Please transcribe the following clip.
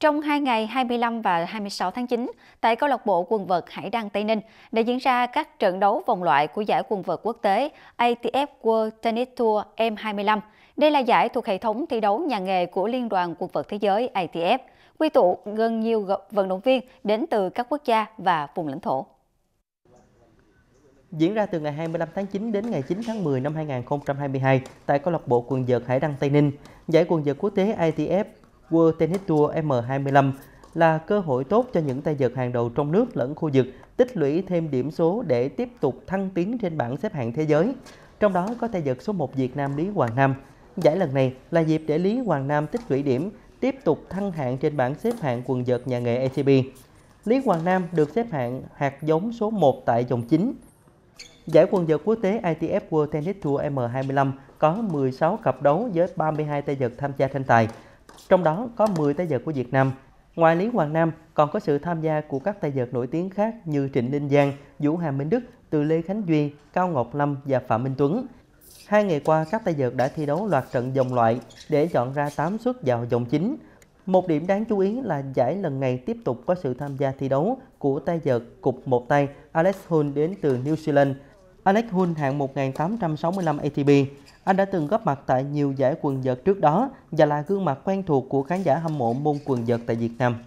Trong hai ngày 25 và 26 tháng 9, tại câu lạc bộ quần vợt Hải Đăng Tây Ninh đã diễn ra các trận đấu vòng loại của giải quần vợt quốc tế ATF World Tennis Tour M25. Đây là giải thuộc hệ thống thi đấu nhà nghề của Liên đoàn quần vợt thế giới ATF, quy tụ gần nhiều vận động viên đến từ các quốc gia và vùng lãnh thổ. Diễn ra từ ngày 25 tháng 9 đến ngày 9 tháng 10 năm 2022 tại câu lạc bộ quần vợt Hải Đăng Tây Ninh, giải quần vợt quốc tế ATF World Tennis Tour M25 là cơ hội tốt cho những tay vợt hàng đầu trong nước lẫn khu vực tích lũy thêm điểm số để tiếp tục thăng tiến trên bảng xếp hạng thế giới. Trong đó có tay vợt số 1 Việt Nam Lý Hoàng Nam. Giải lần này là dịp để Lý Hoàng Nam tích lũy điểm, tiếp tục thăng hạng trên bảng xếp hạng quần vợt nhà nghề ATP. Lý Hoàng Nam được xếp hạng hạt giống số 1 tại vòng chính Giải quần vợt quốc tế ITF World Tennis Tour M25 có 16 cặp đấu với 32 tay vợt tham gia tranh tài trong đó có 10 tay vợt của Việt Nam. Ngoài Lý Hoàng Nam, còn có sự tham gia của các tay vợt nổi tiếng khác như Trịnh Ninh Giang, Vũ Hà Minh Đức, Từ Lê Khánh Duy, Cao Ngọc Lâm và Phạm Minh Tuấn. Hai ngày qua, các tay vợt đã thi đấu loạt trận vòng loại để chọn ra 8 suất vào vòng chính. Một điểm đáng chú ý là giải lần này tiếp tục có sự tham gia thi đấu của tay vợt cục một tay Alex Hull đến từ New Zealand. Alex Hull hạng 1865 ATP, anh đã từng góp mặt tại nhiều giải quần vợt trước đó và là gương mặt quen thuộc của khán giả hâm mộ môn quần vợt tại Việt Nam.